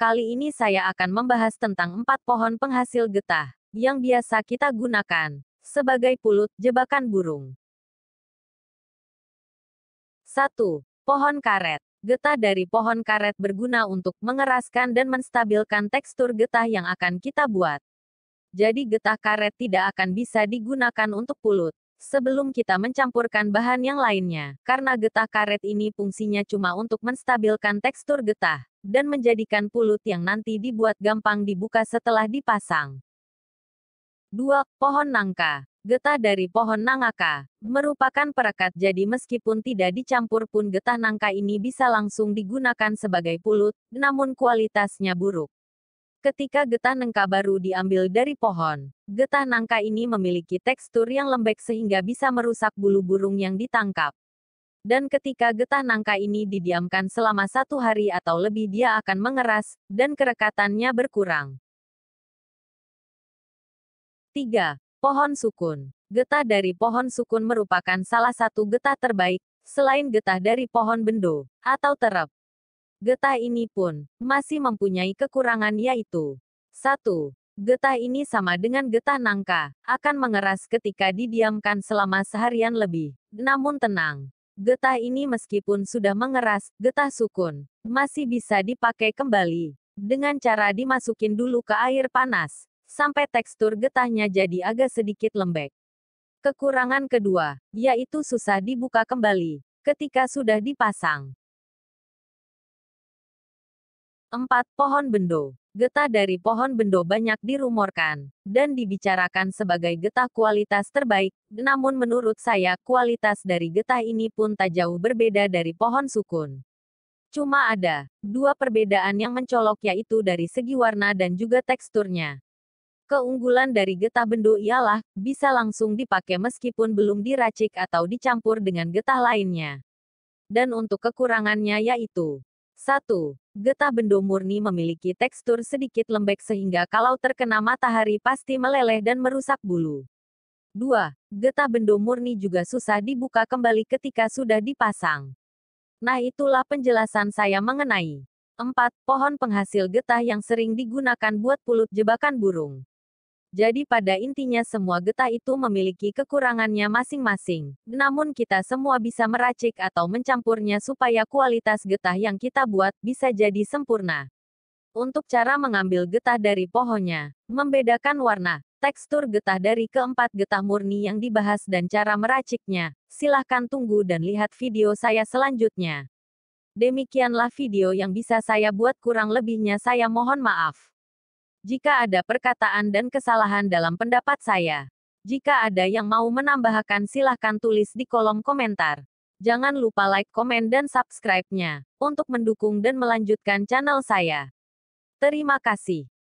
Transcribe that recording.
Kali ini saya akan membahas tentang empat pohon penghasil getah, yang biasa kita gunakan, sebagai pulut jebakan burung. 1. Pohon karet. Getah dari pohon karet berguna untuk mengeraskan dan menstabilkan tekstur getah yang akan kita buat. Jadi getah karet tidak akan bisa digunakan untuk pulut sebelum kita mencampurkan bahan yang lainnya. Karena getah karet ini fungsinya cuma untuk menstabilkan tekstur getah, dan menjadikan pulut yang nanti dibuat gampang dibuka setelah dipasang. 2. Pohon nangka. Getah dari pohon nangka merupakan perekat jadi meskipun tidak dicampur pun getah nangka ini bisa langsung digunakan sebagai pulut, namun kualitasnya buruk. Ketika getah nangka baru diambil dari pohon, getah nangka ini memiliki tekstur yang lembek sehingga bisa merusak bulu burung yang ditangkap. Dan ketika getah nangka ini didiamkan selama satu hari atau lebih dia akan mengeras, dan kerekatannya berkurang. 3. Pohon sukun Getah dari pohon sukun merupakan salah satu getah terbaik, selain getah dari pohon bendo, atau terep. Getah ini pun, masih mempunyai kekurangan yaitu 1. Getah ini sama dengan getah nangka, akan mengeras ketika didiamkan selama seharian lebih, namun tenang. Getah ini meskipun sudah mengeras, getah sukun, masih bisa dipakai kembali. Dengan cara dimasukin dulu ke air panas, sampai tekstur getahnya jadi agak sedikit lembek. Kekurangan kedua, yaitu susah dibuka kembali, ketika sudah dipasang. 4. Pohon bendo. Getah dari pohon bendo banyak dirumorkan dan dibicarakan sebagai getah kualitas terbaik, namun menurut saya kualitas dari getah ini pun tak jauh berbeda dari pohon sukun. Cuma ada dua perbedaan yang mencolok yaitu dari segi warna dan juga teksturnya. Keunggulan dari getah bendo ialah bisa langsung dipakai meskipun belum diracik atau dicampur dengan getah lainnya. Dan untuk kekurangannya yaitu 1. Getah bendo murni memiliki tekstur sedikit lembek sehingga kalau terkena matahari pasti meleleh dan merusak bulu. 2. Getah bendo murni juga susah dibuka kembali ketika sudah dipasang. Nah itulah penjelasan saya mengenai 4. Pohon penghasil getah yang sering digunakan buat pulut jebakan burung. Jadi pada intinya semua getah itu memiliki kekurangannya masing-masing. Namun kita semua bisa meracik atau mencampurnya supaya kualitas getah yang kita buat bisa jadi sempurna. Untuk cara mengambil getah dari pohonnya, membedakan warna, tekstur getah dari keempat getah murni yang dibahas dan cara meraciknya, silahkan tunggu dan lihat video saya selanjutnya. Demikianlah video yang bisa saya buat kurang lebihnya saya mohon maaf. Jika ada perkataan dan kesalahan dalam pendapat saya, jika ada yang mau menambahkan silahkan tulis di kolom komentar. Jangan lupa like, komen, dan subscribe-nya untuk mendukung dan melanjutkan channel saya. Terima kasih.